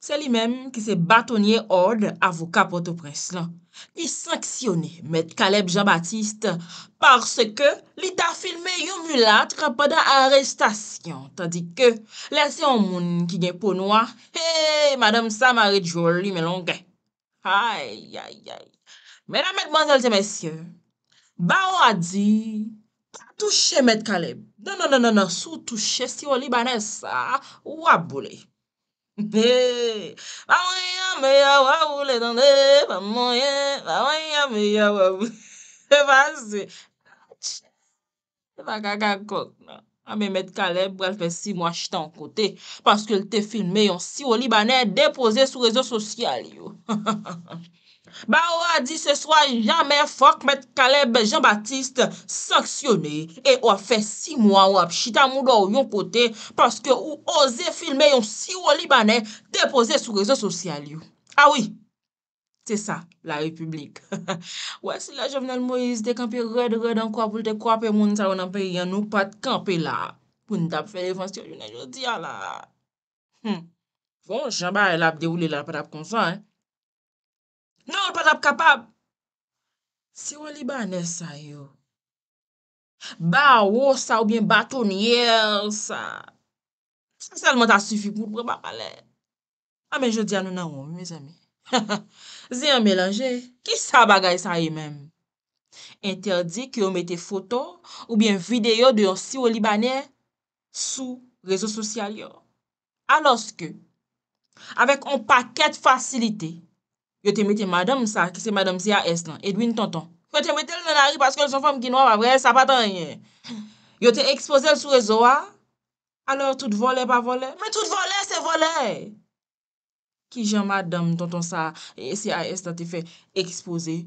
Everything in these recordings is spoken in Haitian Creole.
Sè li mèm ki se batonye orde avokat potoprens lan, ki sanksyonè Met Kaleb Jean-Baptiste parce ke li ta filmè yon mulat kwa padan arestasyon, tandik ke lese yon moun ki gen pounwa, hey, madame sa marit joli men longè. Ay, ay, ay, mèdamet manzelte mèsyè, ba ou a di, touche Met Kaleb, nan, nan, nan, nan, sou touche si wali banè sa, waboule. Be, pa mwenye me ya wawou le dande, pa mwenye, pa mwenye me ya wawou. E pa se. Chè, e pa kakakok nan. A me met kalèp wèl fè si mwa ch ta an kote. Paske l te filme yon si w libanè depose sou rezo sosyal yo. Ba ou a di se swa jamè fok met Kaleb Jean-Baptiste sanksyonè e ou a fè si mwa ou ap chita moun do ou yon kote paske ou oze filme yon si ou libanè depose sou rezo sosyal yon. Awi, te sa la republik. Ou esi la jovenel Moïse dekampè red red an kwa pou te kwa pe moun sa yon an pe yon nou pat kampè la pou nou tap fè revansyon yon enjotia la. Hmm. Bon, Jean-Baptiste la ap devoulè la pa tap konsan, eh. Non, an pa tap kapab. Si yon libanè sa yo, ba wos sa ou bien baton yel sa. Se salman ta sufi pou mwen pa pale. A men, jodi an nou nan wou, mwen zami. Zi yon melange, ki sa bagay sa yon men? Interdi ki yon mette foto ou bien videyo de yon si yon libanè sou rezo sosyal yo. Alos ke, avek yon paket fasilite, Yo te mette madam sa, ki se madam C.A.S. lan, Edwin Tonton. Yo te mette lè nanari, paske lè son fòm Ginois, pa bre, sa patan yè. Yo te expose lè sou rezoa, ah. alò, tout vole, pa vole. Men, tout vole, se vole. Ki jè madam Tonton sa, C.A.S. lan te fè expose.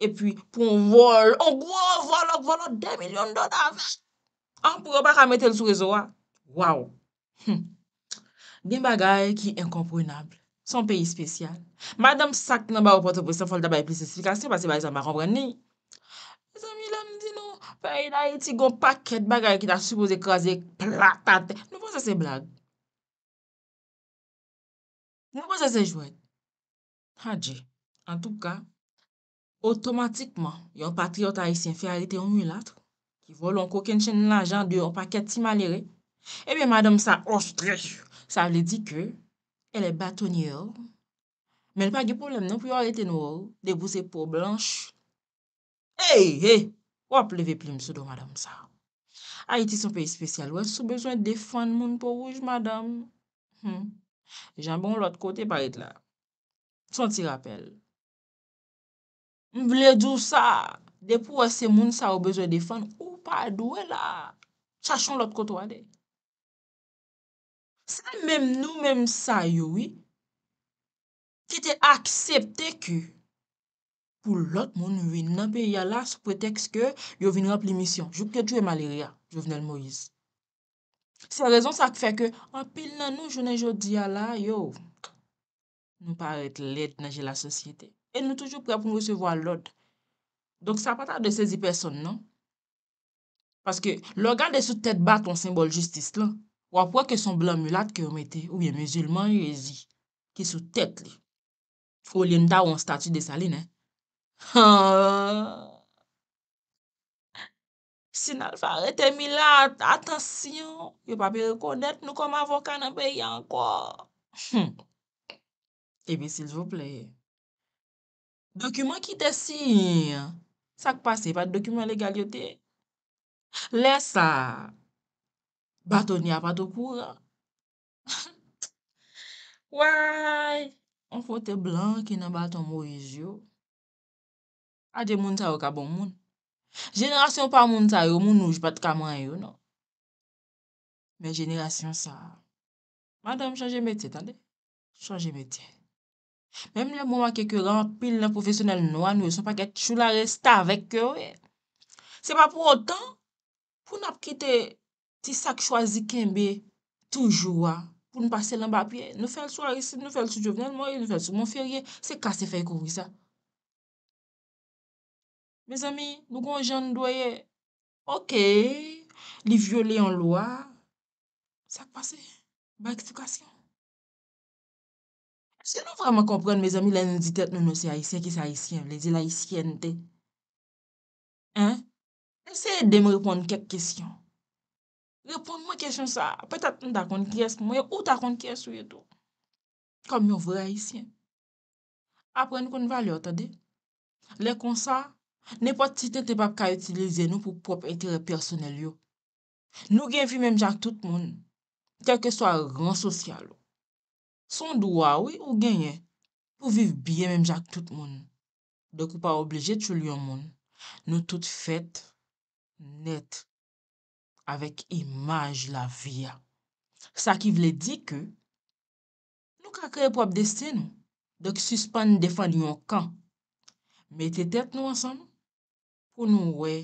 E pwi, pou on vole, on gouò vole, on vole 2 milyon don avè. An pou yo pa kame te lè sou rezoa. Ah. Waou. Din bagay ki enkomprounable. Son peyi spesyal. Madame Sack nan ba ou pote pou se fol da baye pli sessifikasyon pasi baye sa maron bre ni. E zan mi lam di nou, baye la yi ti gon paket bagay ki ta supose kwa ze platate. Nou pou se se blag. Nou pou se se ah, jwet. Hadje, en tou ka, otomatikman, yon patriot a yi si enfi alite yon milatre ki eh volon koken chen nan jan di yon paket ti malere. E mi Madame Sack, sa vle di ke, El e baton yor, men pa ge poulem nan pou yor ete nou, oh. debou se pou blanche. Hey, hey, wap leve pli msou do madame sa. A iti son peyi spesyal, wè sou bezwen defan moun pou rouge madame. Hmm. Jambon lot kote paret la, son ti rappel. M vle djou sa, depou wè se moun sa wè bezwen defan, ou pa adou e la. Chachon lot kote wade. Se mèm nou mèm sa yowi, ki te aksepte ki pou lot moun yowi nan pe yalla sou preteks ke yow vin rap li misyon, jou kè tou e maliri ya, yow vnel Moïse. Se rezon sa k fè ke, an pil nan nou jounen joudi yalla, yow, nou paret let nan jè la sosyete, e nou toujou pre pou nou resevo a lot. Donk sa pata de sezi person nan, paske logade sou tèt baton simbol justice lan, Wap wè ke son blan milat ke omete ou yè musilman yè zi ki sou tèt li. Fou li yon da ou an statu de sa li, ne? Ha! Sin alfarete milat, atensyon. Yo pa bi rekonèt nou kom avokan an beyan, kwa. Hmm. Ebi, sil vople. Dokumen ki te si. Sa k pasè, pa di dokumen legal yote? Lè sa... Bato ni apatokou la. Wai, an fote blan ki nan bato moriz yo. Adye moun ta yo kabon moun. Jenerasyon pa moun ta yo, moun nouj pat kaman yo, no. Men jenerasyon sa, madan m chanje metye, tan de. Chanje metye. Mem li a mou a kek yo rampil nan profesyonel nou an yo, son pa kek chou la resta avek yo, we. Se pa pou otan, pou nap kite Ti sak chwazi kembe, toujwa, pou nou pase lan bapye. Nou fel sou arisip, nou fel sou jovenel, nou fel sou moun ferye, se kase fe kouwi sa. Me zami, nou kon jen doye, ok, li viole an loa, sak pase, ba ekstikasyon. Se nou vreman kompren, me zami, la niditet nou nou se aisyen ki sa aisyen, vle di la aisyen te. Hein? Enseye dem repon kek kesyon. Repon mwen kesyon sa, apetat mwen takon kyesk mwen, ou takon kyesk ou yedou. Kom yon vre isyen. Apre nou kon valyo ta de. Le konsa, nepo titen te pap ka yotilize nou pou pop entere personel yo. Nou gen vi menm jak tout moun, kelke so a ran sosyal yo. Son douwa, ou genye, pou viv biye menm jak tout moun. Dekou pa obleje choulyon moun, nou tout fet net. Avèk imaj la viya. Sa ki vle di ke, nou ka kreye po ap deste nou. Dok suspande defande yon kan. Mète tet nou ansan nou pou nou wè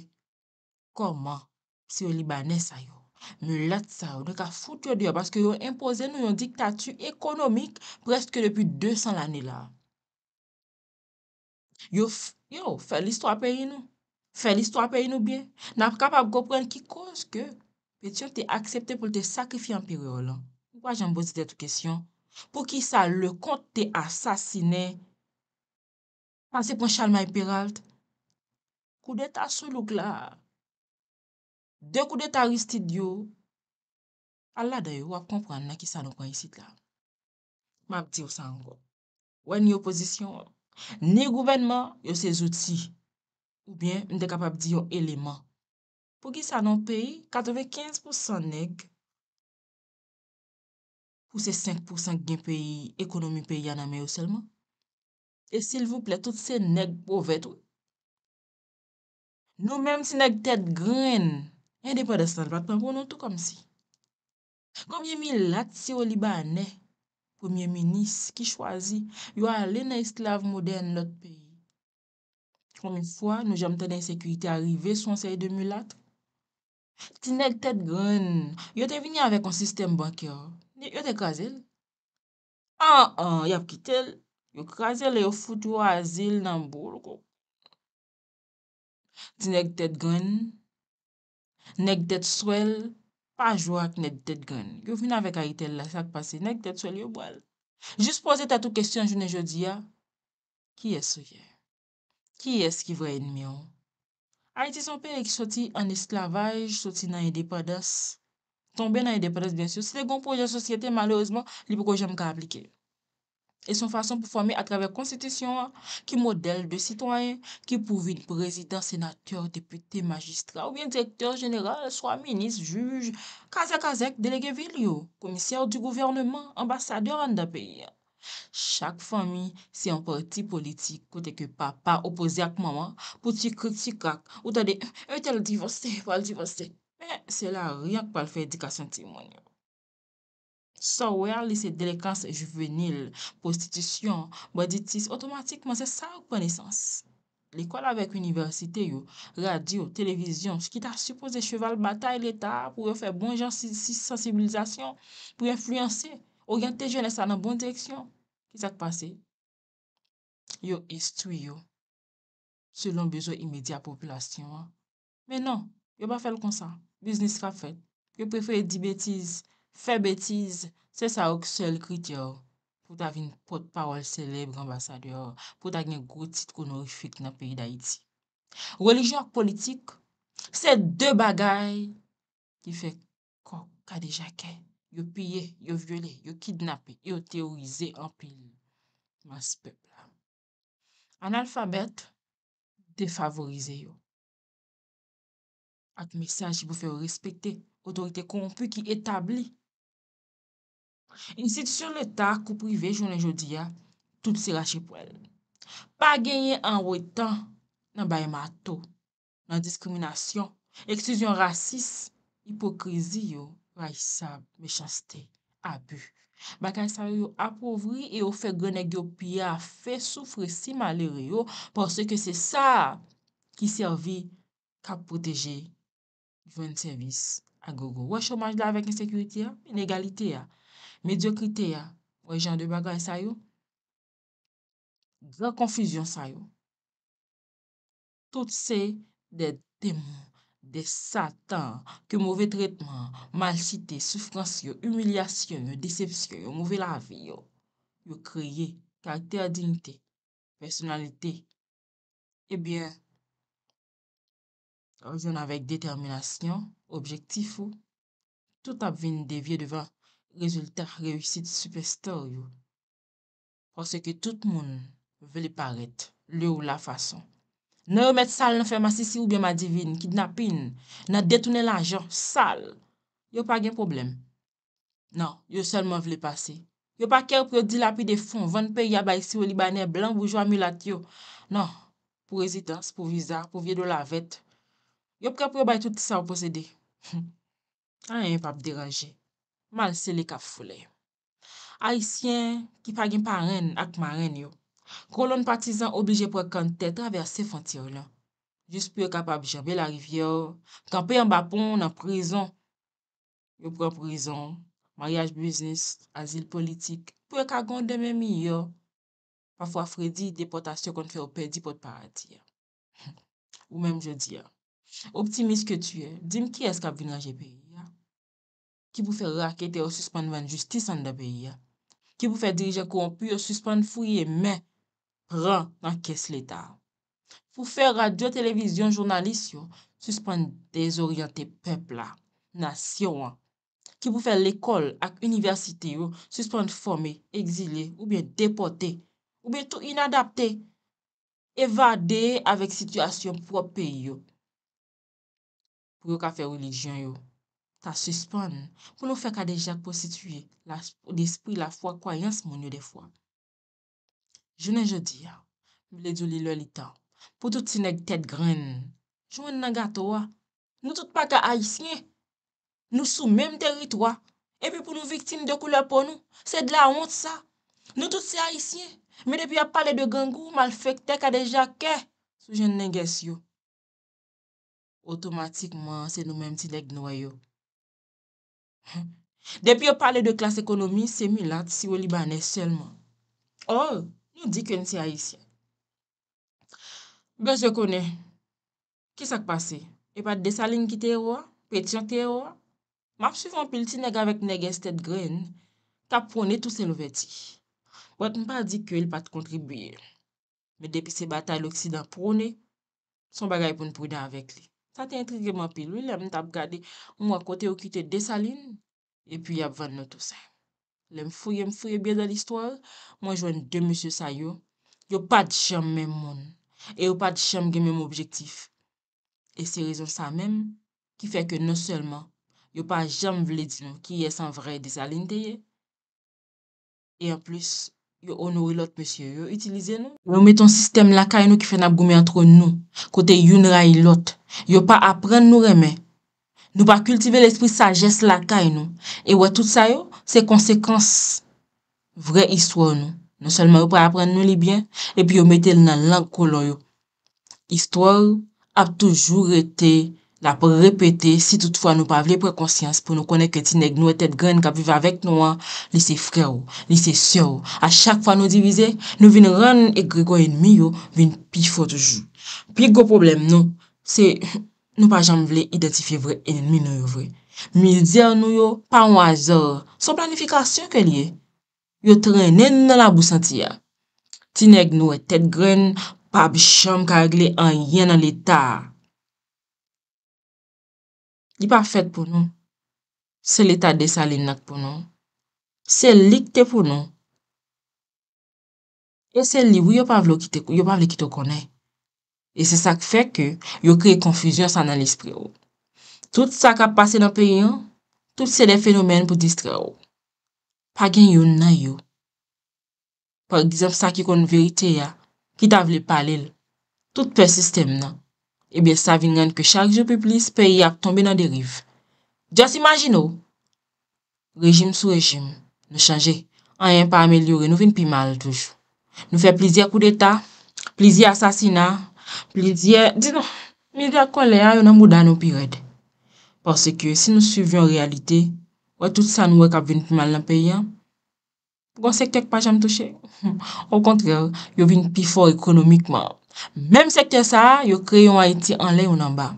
koman si yon libanè sa yon. Mou lat sa yon, nou ka foute yon diyo paske yon impose nou yon diktatü ekonomik preske depi 200 lani la. Yon fè l'histoire peyi nou. Fè l'isto apè inou bè, nan ap kapap gopwèn ki konj ke petyon te akseptè pou te sakrifye an pire o lan. Wajan bozit etou kesyon, pou ki sa le kont te asasine, panse pou an chalman epiralt, kou deta sou luk la, de kou deta ristid yo, ala daye wap kompwèn nan ki sa lopwen yisit la. Mab ti wosan an gop, wè ni oposisyon, ni gouvenman yo se zouti. Ou byen, m de kapap di yo eleman. Pou ki sa nan peyi, 95% neg. Pou se 5% gen peyi, ekonomi peyi yana meyo selman. E s'il vous plè, tout se neg bovet. Nou menm si neg tet gren, en depan de san patman, pou nou tout kom si. Komye milat se yo libanè, poumye menis ki chwazi, yo alè na esklav modern lot peyi. Promi fwa nou jemte den sekurite arive sou anseye de mulat. Ti nek tet gwen, yo te vini avè kon sistem bak yo. Yo te kwa zil? An an, yap ki tel. Yo kwa zil e yo fout yo a zil nan bourgo. Ti nek tet gwen, nek tet swel, pa jwa ak nek tet gwen. Yo vini avè ka itel la sak pase, nek tet swel yo bal. Jus pose ta tou kestyon jounen jodi ya, ki esou ye? Ki eski vre enmyon? A iti son pere ki soti an esklavaj, soti nan yi depadas. Tonbe nan yi depadas, bensyo, se le gon proje sosyete, malouzman, li pou ko jem ka aplike. E son fason pou formi a traver konstitusyon an, ki model de sitwanyen, ki pou vin prezident, senateur, depute, magistra, ou bin direktor, general, soya, minis, juj, kazek-kazek, delege vilyo, komisyar di gouvernement, ambasadeur an da peyi an. Chak fami se yon parti politik kote ke papa opoze ak mama, pou ti krik si kak, ou tade e te l divoste, pa l divoste. Men, se la ryan kwa l fè dikasyon ti mwen yo. So wè, lise delikans juvenil, prostitisyon, baditis, otomatikman se sa ak pwè nesans. L ekwal avek universite yo, radio, televizyon, skita supose cheval batay l etat pou refè bon jan si sensibilizasyon, pou yon fluyansè. Oryente jwene sa nan bon direksyon. Kisak pase? Yo istri yo. Selon bezo imedya populasyon. Men nan, yo ba fel kon sa. Biznis fa fel. Yo prefere di betiz, fe betiz. Se sa ok sel krityo. Pout avin potpawal seleb ambasadyo. Pout avin goutit konorifik nan peri da iti. Relijyon ak politik, se de bagay ki fe kwa kade jaken. Yo piye, yo vyele, yo kidnape, yo teorize anpili. Mas pepla. An alfabet, defavorize yo. At mesaj yi pou feyo respekte, otorite kompu ki etabli. In sitisyon leta, kou prive, jounen jodia, tout se rache pou el. Pa genye an wotan nan bayemato, nan diskriminasyon, eksyzyon rasis, hipokrizi yo. waj sa mechaste, abu. Bagay sa yo aprovri, e yo fe gwenèk yo piya, fe soufre si maler yo, porsè ke se sa ki servi ka proteje jwen servis agogo. Waj chomaj la wèk insekuriti ya, inegalite ya, medyokrite ya, waj jan de bagay sa yo, gran konfisyon sa yo. Tout se de temou. De satan, ke mouve traitman, malchite, soufrans yo, humilyasyon yo, decepsyon yo, mouve lavi yo, yo kreye karakter, dignite, personalite. Ebyen, oryon avèk determinasyon, objektif yo, tout apvene devye devan rezultat rewisit superstoryo. Pwosè ke tout moun veli paret le ou la fason. nan yo met sal nan fermasi si oubyan ma divin, kidnapin, nan detounen la jan, sal. Yo pa gen problem. Nan, yo selman vle pase. Yo pa ker pou yo dilapi de fon, van pe yabay si ou libanen, blan boujwa milat yo. Nan, pou rezitans, pou vizar, pou vye do la vet. Yo pre pou yo bay tout sa ou posede. An yon pa pderanje. Mal se le kap fule. Aisyen ki pa gen paren ak marenyo. Grolon patizan oblije pou ek kante traverse fantir la. Jus pou ek kapab jabe la rivyo, kampen yon bapon nan prizon. Yon pou yon prizon, maryaj biznis, azil politik, pou ek ak gonde men miyo. Pafwa fredi, depotasyon kontfe ou pedi pot paradi ya. Ou menm je di ya. Optimist ke tuye, dim ki eskap vinan je beyi ya. Ki pou fe rakete ou suspande ven justice an da beyi ya. Ki pou fe dirije kou anpuy ou suspande fuyye men. Ran nan kes letal. Fou fè radio, televizyon, jounalist yo, suspende dez oryante pepla, nasyon an. Ki pou fè l'ekol ak universite yo, suspende fome, egzile, oubyen depote, oubyen tou inadapte, evade avèk situasyon propè yo. Pou yo ka fè relijyon yo, ta suspende pou nou fè ka dejak posituye l'esprit, la fwa, kwayans moun yo defwa. Jounen je di ya, mle di li loli ta, pou tout si neg tet gren, jounen naga towa, nou tout pa ka haisyen, nou sou menm teritwa, epi pou nou viktin de koule pou nou, se dla hont sa, nou tout se haisyen, me depi a pale de gangou, mal fek tek a deja ke, sou jounen nage syo. Otomatikman, se nou menm ti deg noyo. Depi a pale de klas ekonomi, se mi lat si wè libanè selman. Or, oh! Yon di kwen si haisyen. Be, jokone, kisak pase? E pat desaline kite oua? Pet jante oua? Map suivan pil ti nega vek nega sted gren, tap pwone tout se louveti. Wot mpa di kwen pat kontribuyen. Me depi se batal oksida pwone, son bagay pou npwida avek li. Sa te intrigeman pil, wile mta ap gade ou mwa kote ou kite desaline, e pi ap vane nou tout se. Le mfouye mfouye biye da l'histoire, mwen jwen de msye sa yo, yo pa di chanm men moun, e yo pa di chanm gen men mwen objektif. E se rezon sa men, ki fe ke non selman, yo pa janm vle di nou ki ye san vre desaline te ye. E an plus, yo onori lot msye yo itilize nou. Yo met ton sistem lakay nou ki fe nabgoume atro nou, kote yon ray lot, yo pa apren nou reme. Nou pa kultive l'esprit sagesse lakay nou. E wè tout sa yo, se konsekans vre yiswa nou. Non selman yo pa apren nou libyen e pi yo metel nan lank kolon yo. Yiswa ap toujou rete la pa repete si toutfwa nou pa vle prekonsyans pou nou konen ketine gwen nou etet gren kap vive avèk nou an lise frè ou, lise sè ou. A chak fa nou divize, nou vin rann ek gregoyen mi yo vin pi fò toujou. Pi go problem nou. Se... Nou pa janm vle identifi vre enen mi nou yo vre. Mil diyan nou yo pa wazor. Son planifikasyon ke liye. Yo trenen nan la bousantiya. Tinek nou e tet gren, pa bisham ka agle an yen an leta. Di pa fet pou nou. Se leta de sa li nak pou nou. Se lik te pou nou. E se li w yo pa vle ki te kou, yo pa vle ki te konen. E se sa ki fek yo kre konfuzyon sa nan l'espre yo. Oh. Tout sa ka pase nan peyi yo, tout se de fenomen pou distre yo. Oh. Pa gen yon nan yo. Par egizem sa ki kon verite ya, ki ta vle pale l, tout pey sistem nan. Ebyen eh sa vin gen ke chak je pe plis, peyi ap tombe nan deriv. Just imagine yo. Oh. Rejim sou rejim, nou chanje, an yen pa amelyo, nou vin pi mal touj. Nou fe plizi akou deta, plizi asasina, nou fe plizi asasina, Plis ye, di don, mi de akon le a, yo nan moudan nou pi red. Pase ke si nou suivyon realite, wè tout sa nou wè kap vin pou mal nan peyi an, pou kon sektek pa jan touche. Ou kontrè, yo vin pi for ekonomikman. Mèm sektek sa, yo kreyon a iti an le ou nan ba.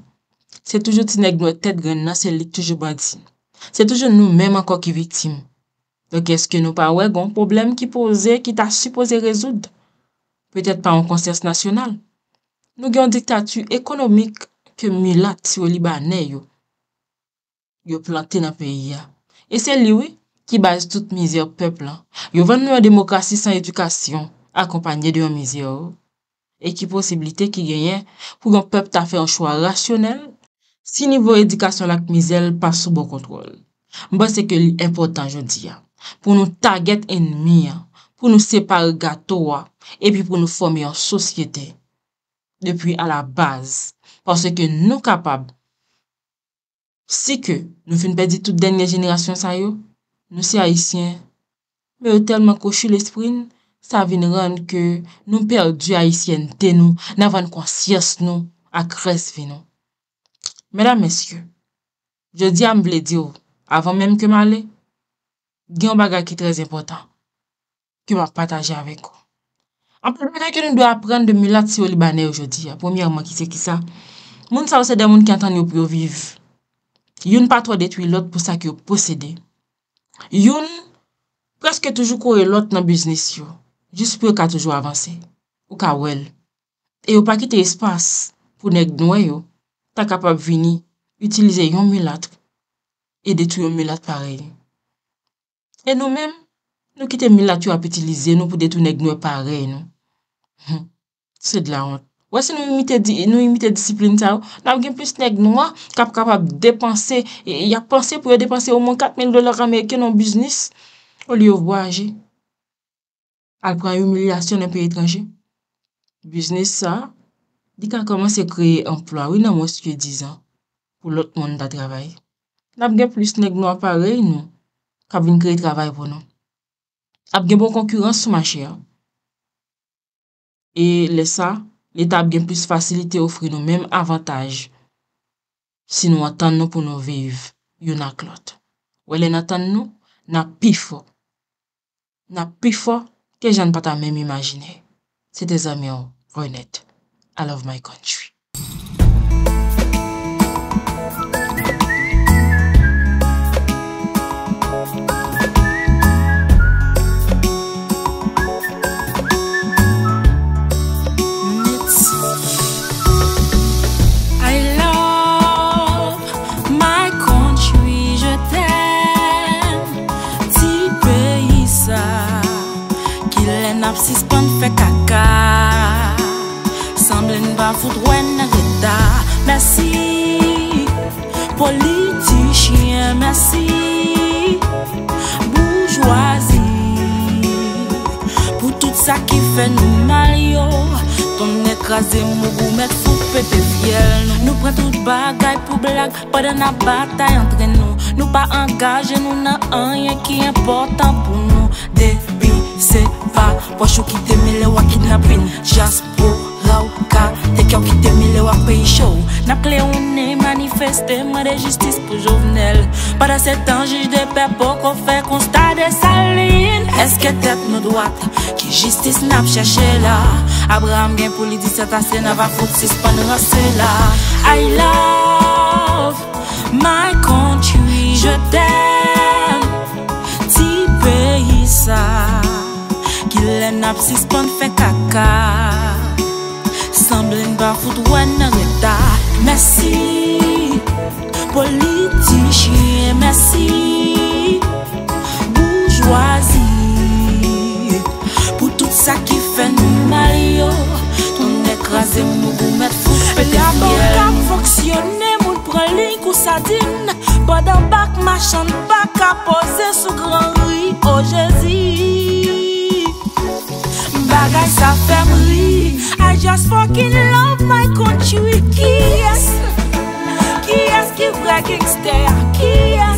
Se toujou ti neg nou wè tet gren nan selik toujou badzin. Se toujou nou mèm an kwa ki vitim. Don ke eske nou pa wè gon problem ki pose, ki ta suppose rezoud. Petèt pa an konsers nasyonal. Nou gen yon diktatu ekonomik ke mi lat yon libanè yon. Yon plante nan peyi ya. E sen liwi ki base tout mizè yon peplan. Yon ven nou yon demokrasi san edukasyon akompanyè de yon mizè yon. E ki posibilite ki genyen pou yon peplan ta fè yon chouan rasyonel, si nivou edukasyon lak mizè yon pa sou bon kontrol. Mba se ke li important jondi ya. Pou nou target enmi ya. Pou nou separe gato wa. E pi pou nou fome yon sosyete ya. Depri a la baz, pan se ke nou kapab, si ke nou fin pedi tout denge jenerasyon sa yo, nou se haisyen, me yo telman kou chi l'esprin, sa vin rande ke nou perdi haisyen ten nou, navan kwa siyes nou, ak res vi nou. Medan mesye, je di am vle di yo avan menm ke ma ale, gyan baga ki trez impotan, ki ma pataje avek yo. Anpèl mèkè kè nou dò apren de milat se yo libanè yo jodi, a pòmyèrman ki se ki sa, moun sa wè sè de moun ki an tan yo pou yo viv. Youn patro detwi lot pou sa ki yo posède. Youn preske toujou kou yo lot nan biznis yo, jis pou yo ka toujou avanse, ou ka wèl. E yo pa kite espas pou negd nou yo, ta kapab vini, utilize yon milat, e detwi yon milat parel. E nou mèm, nou kite milat yo ap utilize nou pou detwi negd nou parel nou. Hmm. Se de la honte. Wese nou imite disipline tau, nab gen plus nek nou a, kap kap ap depanse, yak pense pou yo depanse oman 4,000 dolar Amerike non biznis, o li yo vwa anje. Al pran yon mili asyon en peri etranje. Biznis sa, di ka komanse kreye emplo a, wè nan mwos kwe dizan, pou lot moun da travay. Nab gen plus nek nou a parey nou, kap vin kreye travay pou nou. Ab gen bon konkurense sou ma chè ya. E lè sa, lè ta bèm pwis fasilite ofri nou mèm avantaj si nou atan nou pou nou viv yon ak lot. Wè lè natan nou, na pifo, na pifo ke jan pata mèm imajine. Se te zami yo, Ronette, I love my country. Azim mou mèd foupe te fiel nou Nou pren tout bagay pou blag Padè na batay antren nou Nou pa angaje nou nan anye ki important pou nou Debi se va Wachou ki teme le wakit napin Jaspo Ou ka dek yo ki temi le wak peyi chou Nap kle ou ne manifeste Mwen de jistis pou jovnel Pada se tan jish de pe po Ko fe konsta de salin Eske tet nou doat Ki jistis nap chache la Abraham gen pou li diset ase Na va fote si span rase la I love my country Je ten ti peyi sa Ki le nap si span fe kaka Samblen ba foud wè nan etat Mèsi Politiche Mèsi Bourgeoisie Pou tout sa ki fè nou mayo Ton ekra zè mou mè fouspe La ban kak foksyonè Moun preling kousa din Bada bak ma chan bak A pose sou gran ri Oje oh, zi Bagay sa fèm ri I just fucking love my country. Kies, kies, give like it's there. Kies.